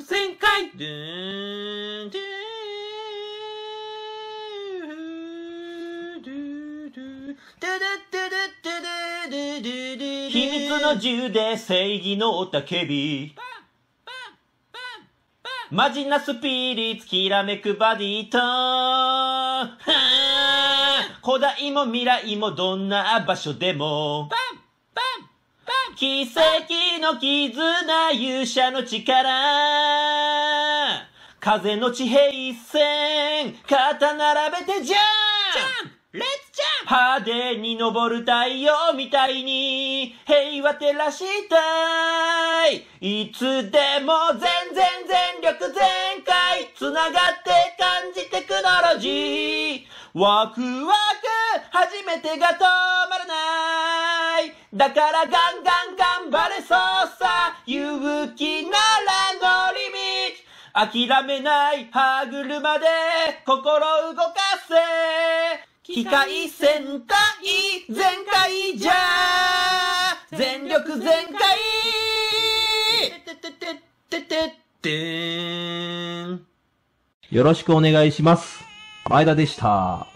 全開ドゥーン、ドゥー、ドゥドゥドゥドゥドゥドゥドゥドゥ秘密の銃で正義のけび。マジなスピリッツ、きらめくバディと、古代も未来もどんな場所でも、奇跡の絆勇者の力風の地平線肩並べてジャンプレッツジャンプ派手に登る太陽みたいに平和照らしたいいつでも全然全力全開繋がって感じテクノロジーワクワク初めてが止まらないだからガンガン頑張れそうさ勇気なら乗り道諦めない歯車で心動かせ機械戦隊全開じゃ全力全開てててんよろしくお願いします。前田でした。